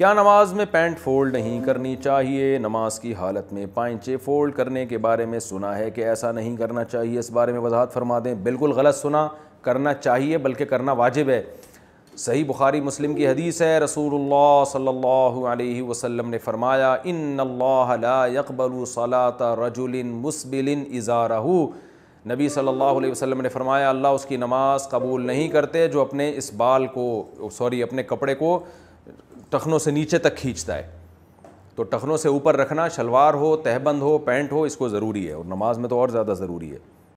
क्या नमाज में पैंट फोल्ड नहीं करनी चाहिए नमाज की हालत में पाइंचे फोल्ड करने के बारे में सुना है कि ऐसा नहीं करना चाहिए इस बारे में वजाहत फरमा दें बिल्कुल गलत सुना करना चाहिए बल्कि करना वाजिब है सही बुखारी मुस्लिम की हदीस है रसूल सल्लल्लाहु अलैहि ने फरमाया इन यकबल सलात रजुलिन मुस्बिलिन इज़ारहू नबी सल्लल्लाहु अलैहि वसल्लम ने फरमाया अल्लाह उसकी नमाज कबूल नहीं करते जो अपने इस बाल को सॉरी अपने कपड़े को टखनों से नीचे तक खींचता है तो टखनों से ऊपर रखना शलवार हो तहबंद हो पैंट हो इसको ज़रूरी है और नमाज में तो और ज़्यादा ज़रूरी है